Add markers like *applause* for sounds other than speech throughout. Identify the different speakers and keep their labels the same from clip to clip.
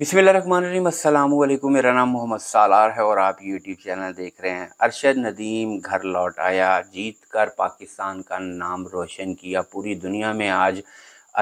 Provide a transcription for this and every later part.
Speaker 1: बिसमीम अल्लाम मेरा नाम मोहम्मद सालार है और आप यूट्यूब चैनल देख रहे हैं अरशद नदीम घर लौट आया जीत कर पाकिस्तान का नाम रोशन किया पूरी दुनिया में आज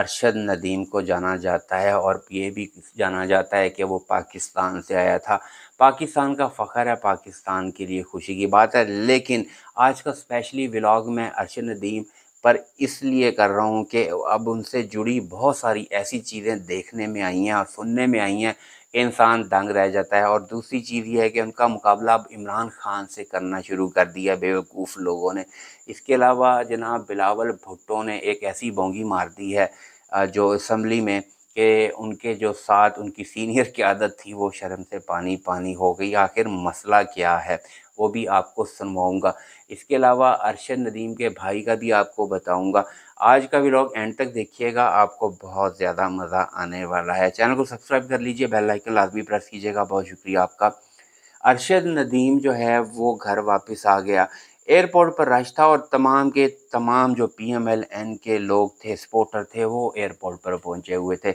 Speaker 1: अरशद नदीम को जाना जाता है और ये भी जाना जाता है कि वो पाकिस्तान से आया था पाकिस्तान का फ़ख्र है पाकिस्तान के लिए खुशी की बात है लेकिन आज का स्पेशली व्लॉग में अरशद नदीम पर इसलिए कर रहा हूँ कि अब उनसे जुड़ी बहुत सारी ऐसी चीज़ें देखने में आई हैं और सुनने में आई हैं इंसान दंग रह जाता है और दूसरी चीज़ यह है कि उनका मुकाबला अब इमरान खान से करना शुरू कर दिया बेवकूफ़ लोगों ने इसके अलावा जनाब बिलावल भुट्टो ने एक ऐसी बोंगी मार दी है जो इसम्बली में कि उनके जो साथ उनकी सीनियर की आदत थी वो शर्म से पानी पानी हो गई आखिर मसला क्या है वो भी आपको सुनवाऊँगा इसके अलावा अरशद नदीम के भाई का भी आपको बताऊँगा आज का व्लॉग एंड तक देखिएगा आपको बहुत ज़्यादा मज़ा आने वाला है चैनल को सब्सक्राइब कर लीजिए बेल आइकन लाजमी प्रेस कीजिएगा बहुत शुक्रिया आपका अरशद नदीम जो है वो घर वापस आ गया एयरपोर्ट पर रश था और तमाम के तमाम जो पी एम एल एन के लोग थे सपोर्टर थे वो एयरपोर्ट पर पहुंचे हुए थे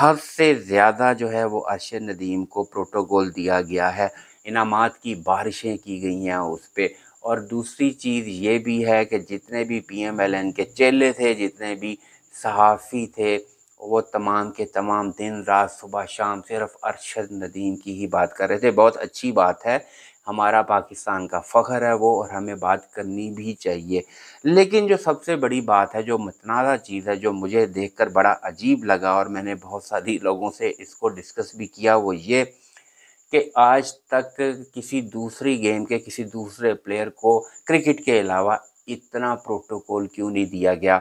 Speaker 1: हद से ज़्यादा जो है वो अरशद नदीम को प्रोटोकॉल दिया गया है इनाम की बारिशें की गई हैं उस पर और दूसरी चीज़ ये भी है कि जितने भी पी एम एल एन के चेले थे जितने भी सहाफ़ी थे वो तमाम के तमाम दिन रात सुबह शाम सिर्फ अरशद नदीम की ही बात कर रहे थे बहुत अच्छी बात है हमारा पाकिस्तान का फ़ख्र है वो और हमें बात करनी भी चाहिए लेकिन जो सबसे बड़ी बात है जो मतनाज़ा चीज़ है जो मुझे देखकर बड़ा अजीब लगा और मैंने बहुत सारी लोगों से इसको डिस्कस भी किया वो ये कि आज तक किसी दूसरी गेम के किसी दूसरे प्लेयर को क्रिकेट के अलावा इतना प्रोटोकॉल क्यों नहीं दिया गया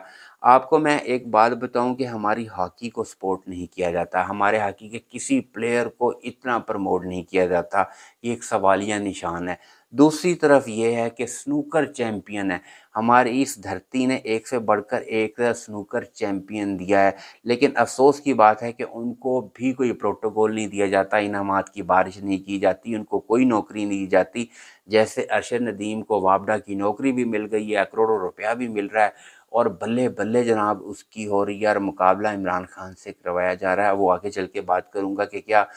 Speaker 1: आपको मैं एक बात बताऊं कि हमारी हॉकी को सपोर्ट नहीं किया जाता हमारे हॉकी के किसी प्लेयर को इतना प्रमोट नहीं किया जाता ये एक सवालिया निशान है दूसरी तरफ ये है कि स्नूकर चैम्पियन है हमारी इस धरती ने एक से बढ़कर एक स्नूकर चैम्पियन दिया है लेकिन अफसोस की बात है कि उनको भी कोई प्रोटोकॉल नहीं दिया जाता इनामत की बारिश नहीं की जाती उनको कोई नौकरी नहीं दी जाती जैसे अरशद नदीम को वापडा की नौकरी भी मिल गई है करोड़ों रुपया भी मिल रहा है और बल्ले बल्ले जनाब उसकी हो रही है और मुकाबला इमरान खान से करवाया जा रहा है वो आगे चल के बात करूँगा कि क्या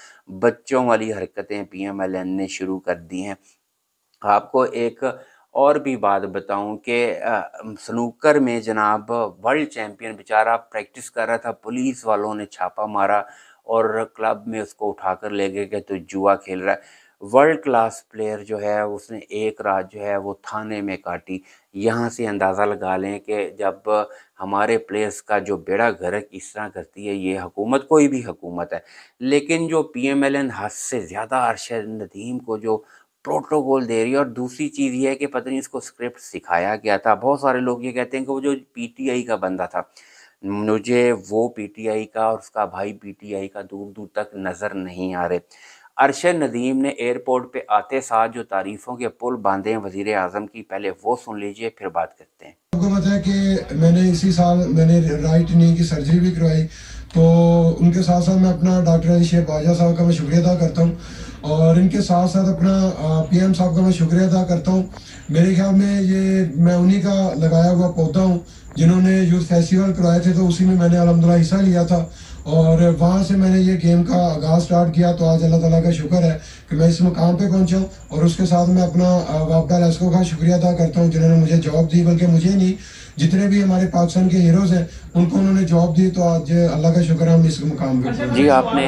Speaker 1: बच्चों वाली हरकतें पी एम एल एन ने शुरू कर दी हैं आपको एक और भी बात बताऊं कि स्नूकर में जनाब वर्ल्ड चैम्पियन बेचारा प्रैक्टिस कर रहा था पुलिस वालों ने छापा मारा और क्लब में उसको उठाकर ले गए कि तो जुआ खेल रहा है वर्ल्ड क्लास प्लेयर जो है उसने एक रात जो है वो थाने में काटी यहाँ से अंदाज़ा लगा लें कि जब हमारे प्लेयर्स का जो बेड़ा गर्क इस तरह करती है ये हुकूमत कोई भी हुकूमत है लेकिन जो पी एम एल एन हद से ज़्यादा अरशद नदीम को जो प्रोटोकॉल दे रही है और दूसरी चीज़ ये है कि पता नहीं इसको स्क्रिप्ट सिखाया गया था बहुत सारे लोग ये कहते हैं कि वो जो पीटीआई का बंदा था मुझे वो पीटीआई का और उसका भाई पीटीआई का दूर दूर तक नज़र नहीं आ रहे अरशद नदीम ने एयरपोर्ट पे आते साथ जो तारीफों के पुल बांधे हैं वजीर अजम की पहले वो सुन लीजिए फिर बात करते हैं आपको पता है कि मैंने इसी साल मैंने राइट नी की सर्जरी भी करवाई तो उनके साथ साथ मैं अपना डॉक्टर शेख बाजा साहब का मैं शुक्रिया अदा करता हूँ और इनके साथ साथ अपना पीएम साहब का मैं शुक्रिया अदा करता हूँ मेरे ख्याल में ये मैं उन्हीं का लगाया हुआ पौधा हूँ जिन्होंने यूथ फेस्टिवल कराए थे तो उसी में मैंने अलहमदिल्ला हिस्सा लिया था और वहाँ से मैंने ये गेम का आगाज़ स्टार्ट किया तो आज अल्लाह ताला का शुक्र है कि मैं इस मुकाम पे पहुँचा और उसके साथ मैं अपना वापदा लेस्को का शुक्रिया अदा करता हूँ जिन्होंने मुझे जॉब दी बल्कि मुझे नहीं जितने भी हमारे पाकिस्तान के हीरोज़ हैं उनको उन्होंने जॉब दी तो आज अल्लाह का शुक्र हम इस मुकाम पर जी आपने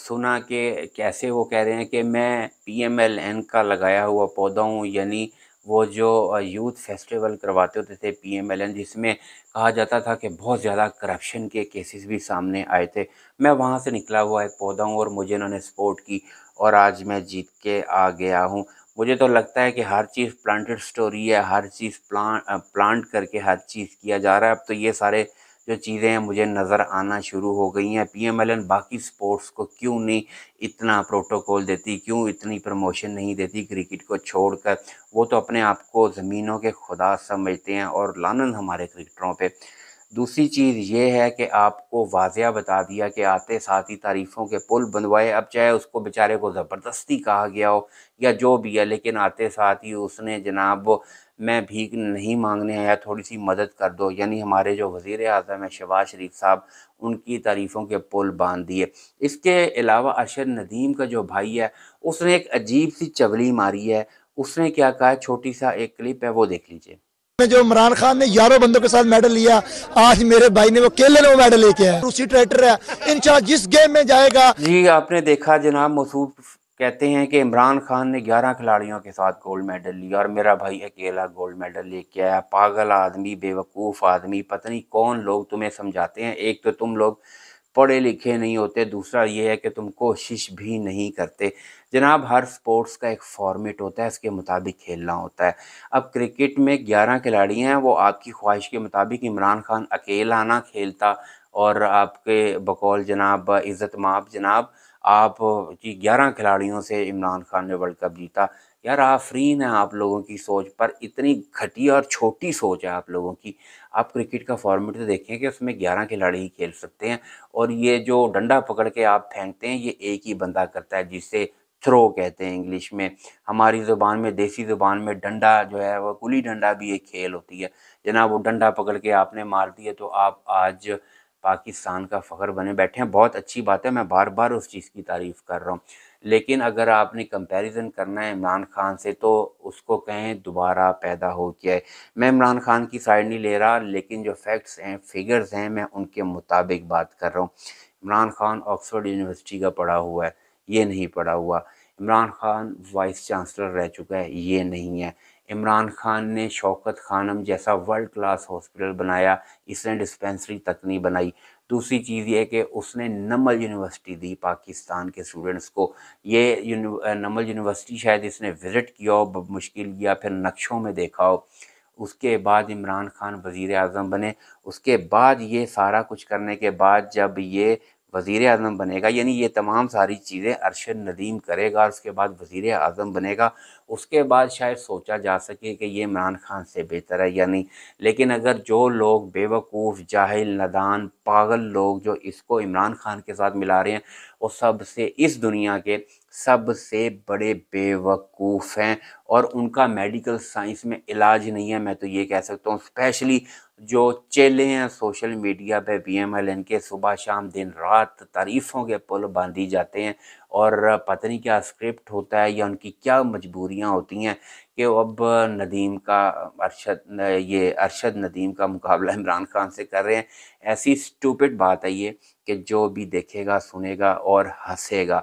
Speaker 1: सुना कि कैसे वो कह रहे हैं कि मैं पी एम एल एन का लगाया हुआ पौधा हूँ यानी वो जो यूथ फेस्टिवल करवाते होते थे पी एम एल एन जिसमें कहा जाता था कि बहुत ज़्यादा करप्शन के केसेस भी सामने आए थे मैं वहाँ से निकला हुआ एक पौधा हूँ और मुझे उन्होंने सपोर्ट की और आज मैं जीत के आ गया हूँ मुझे तो लगता है कि हर चीज़ प्लांटेड स्टोरी है हर चीज़ प्लांट प्लांट करके हर चीज़ किया जा रहा है अब तो ये सारे जो चीज़ें हैं मुझे नज़र आना शुरू हो गई हैं पी एम एल एन बाकी स्पोर्ट्स को क्यों नहीं इतना प्रोटोकॉल देती क्यों इतनी प्रमोशन नहीं देती क्रिकेट को छोड़कर वो तो अपने आप को ज़मीनों के खुदा समझते हैं और लानन हमारे क्रिकेटरों पर दूसरी चीज़ ये है कि आपको वाजिया बता दिया कि आते साथ ही तारीफ़ों के पुल बनवाए अब चाहे उसको बेचारे को ज़बरदस्ती कहा गया हो या जो भी है लेकिन आते साथ ही उसने जनाब मैं भीख नहीं मांगने आया थोड़ी सी मदद कर दो यानी हमारे जो वज़ी अजम है शहबाज शरीफ साहब उनकी तारीफ़ों के पुल बांध दिए इसके अलावा अशर नदीम का जो भाई है उसने एक अजीब सी चवली मारी है उसने क्या कहा छोटी सा एक क्लिप है वो देख लीजिए में जो इमरान खान ने यारों बंदों के साथ मेडल लिया आज मेरे भाई ने वो केले ने वो मेडल लेके आया रूसी ट्रैक्टर है इंशा जिस गेम में जाएगा जी आपने देखा जनाब मसूफ कहते हैं कि इमरान खान ने 11 खिलाड़ियों के साथ गोल्ड मेडल लिया और मेरा भाई अकेला गोल्ड मेडल लेके आया पागल आदमी बेवकूफ़ आदमी पता नहीं कौन लोग तुम्हें समझाते हैं एक तो तुम लोग पढ़े लिखे नहीं होते दूसरा ये है कि तुम कोशिश भी नहीं करते जनाब हर स्पोर्ट्स का एक फॉर्मेट होता है इसके मुताबिक खेलना होता है अब क्रिकेट में ग्यारह खिलाड़ी हैं वो आपकी ख्वाहिश के मुताबिक इमरान खान अकेला ना खेलता और आपके बकौल जनाब इज़्ज़त माप जनाब आप जी ग्यारह खिलाड़ियों से इमरान खान ने वर्ल्ड कप जीता यार आफरीन है आप लोगों की सोच पर इतनी घटिया और छोटी सोच है आप लोगों की आप क्रिकेट का फॉर्मेट तो देखें कि उसमें ग्यारह खिलाड़ी ही खेल सकते हैं और ये जो डंडा पकड़ के आप फेंकते हैं ये एक ही बंदा करता है जिसे थ्रो कहते हैं इंग्लिश में हमारी ज़ुबान में देसी ज़ुबान में डंडा जो है वो गुली डंडा भी एक खेल होती है जना वो डंडा पकड़ के आपने मार दिया तो आप आज पाकिस्तान का फ़ख्र बने बैठे हैं बहुत अच्छी बात है मैं बार बार उस चीज़ की तारीफ़ कर रहा हूँ लेकिन अगर आपने कंपैरिजन करना है इमरान खान से तो उसको कहें दोबारा पैदा हो गया है मैं इमरान खान की साइड नहीं ले रहा लेकिन जो फैक्ट्स हैं फिगर्स हैं मैं उनके मुताबिक बात कर रहा हूँ इमरान खान ऑक्सफोर्ड यूनिवर्सिटी का पढ़ा हुआ है ये नहीं पढ़ा हुआ इमरान खान वाइस चांसलर रह चुका है ये नहीं है इमरान खान ने शौकत खानम जैसा वर्ल्ड क्लास हॉस्पिटल बनाया इसने डिस्पेंसरी तक नहीं बनाई दूसरी चीज़ ये कि उसने नमल यूनिवर्सिटी दी पाकिस्तान के स्टूडेंट्स को ये नमल यूनिवर्सिटी शायद इसने विज़िट किया हो मुश्किल या फिर नक्शों में देखा हो उसके बाद इमरान खान वज़ी अजम बने उसके बाद ये सारा कुछ करने के बाद जब ये वज़ी अजम बनेगा यानी ये तमाम सारी चीज़ें अरशद नदीम करेगा और उसके बाद वज़ी अजम बनेगा उसके बाद शायद सोचा जा सके कि ये इमरान खान से बेहतर है या नहीं लेकिन अगर जो लोग बेवकूफ़ जाहिल नदान पागल लोग जो इसको इमरान खान के साथ मिला रहे हैं वो सबसे इस दुनिया के सबसे बड़े बेवकूफ़ हैं और उनका मेडिकल साइंस में इलाज नहीं है मैं तो ये कह सकता हूँ स्पेशली जो चेले हैं सोशल मीडिया पे पीएमएल इनके सुबह शाम दिन रात तारीफ़ों के पुल बांधी जाते हैं और पता नहीं क्या स्क्रिप्ट होता है या उनकी क्या मजबूरियां होती हैं कि अब नदीम का अरशद ये अरशद नदीम का मुकाबला *laughs* इमरान खान से कर रहे हैं ऐसी स्टूपिड बात है ये कि जो भी देखेगा सुनेगा और हंसेगा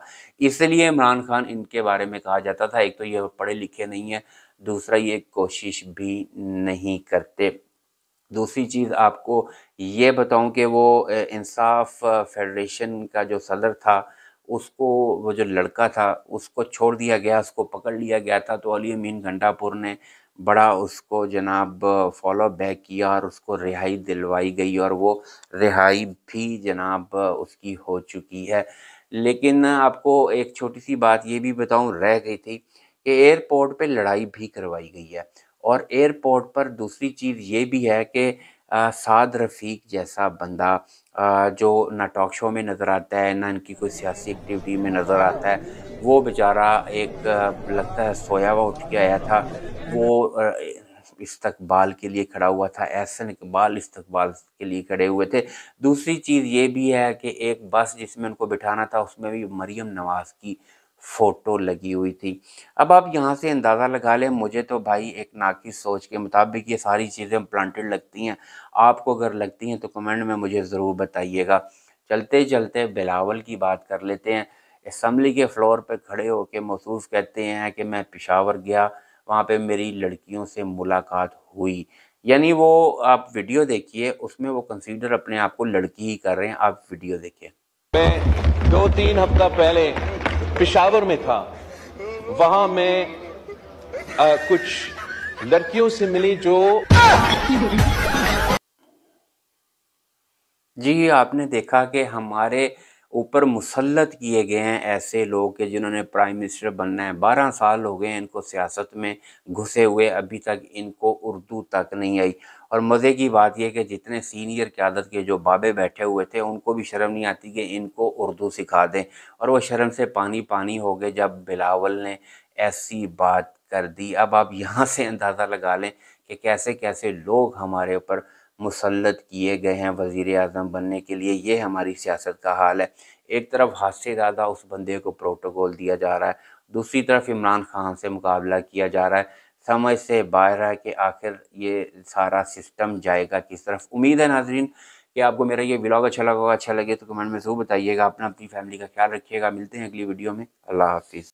Speaker 1: इसलिए इमरान खान इनके बारे में कहा जाता था एक तो ये पढ़े लिखे नहीं हैं दूसरा ये कोशिश भी नहीं करते दूसरी चीज़ आपको ये बताऊं कि वो इंसाफ फेडरेशन का जो सदर था उसको वो जो लड़का था उसको छोड़ दिया गया उसको पकड़ लिया गया था तो अली अमीन घंटापुर ने बड़ा उसको जनाब फॉलो बैक किया और उसको रिहाई दिलवाई गई और वो रिहाई भी जनाब उसकी हो चुकी है लेकिन आपको एक छोटी सी बात ये भी बताऊं रह गई थी कि एयरपोर्ट पे लड़ाई भी करवाई गई है और एयरपोर्ट पर दूसरी चीज़ ये भी है कि साद रफ़ीक जैसा बंदा आ, जो ना टॉक शो में नज़र आता है ना इनकी कोई सियासी एक्टिविटी में नज़र आता है वो बेचारा एक लगता है सोया हुआ उठ के आया था वो इस्तकबाल के लिए खड़ा हुआ था एहसन इकबाल इस्तकबाल के लिए खड़े हुए थे दूसरी चीज़ ये भी है कि एक बस जिसमें उनको बिठाना था उसमें भी मरीम नवाज़ की फ़ोटो लगी हुई थी अब आप यहाँ से अंदाज़ा लगा लें मुझे तो भाई एक नाकिस सोच के मुताबिक ये सारी चीज़ें प्लांटेड लगती हैं आपको अगर लगती हैं तो कमेंट में मुझे ज़रूर बताइएगा चलते चलते बिलावल की बात कर लेते हैं इसम्बली के फ्लोर पर खड़े होकर महसूस कहते हैं कि मैं पिशावर गया वहाँ पर मेरी लड़कियों से मुलाकात हुई यानी वो आप वीडियो देखिए उसमें वो कंसीडर अपने आप को लड़की ही कर रहे हैं आप वीडियो देखिए मैं दो तीन हफ्ता पहले पिशावर में था वहां मैं आ, कुछ लड़कियों से मिली जो जी आपने देखा कि हमारे ऊपर मुसलत किए गए हैं ऐसे लोग के जिन्होंने प्राइम मिनिस्टर बनना है बारह साल हो गए हैं इनको सियासत में घुसे हुए अभी तक इनको उर्दू तक नहीं आई और मज़े की बात यह कि जितने सीनियर क्यादत के जो बाबे बैठे हुए थे उनको भी शर्म नहीं आती कि इनको उर्दू सिखा दें और वह शर्म से पानी पानी हो गए जब बिलावल ने ऐसी बात कर दी अब आप यहाँ से अंदाज़ा लगा लें कि कैसे कैसे लोग हमारे ऊपर मुसलत किए गए हैं वज़ी अजम बनने के लिए ये हमारी सियासत का हाल है एक तरफ हद से ज़्यादा उस बंदे को प्रोटोकॉल दिया जा रहा है दूसरी तरफ इमरान खान से मुकाबला किया जा रहा है समझ से बाहर है कि आखिर ये सारा सिस्टम जाएगा किस तरफ उम्मीद है नाजरीन कि आपको मेरा ये ब्लॉग अच्छा लगा अच्छा लगे तो कमेंट में ज़रूर बताइएगा अपना अपनी फैमिली का ख्याल रखिएगा मिलते हैं अगली वीडियो में अल्लाह हाफिज़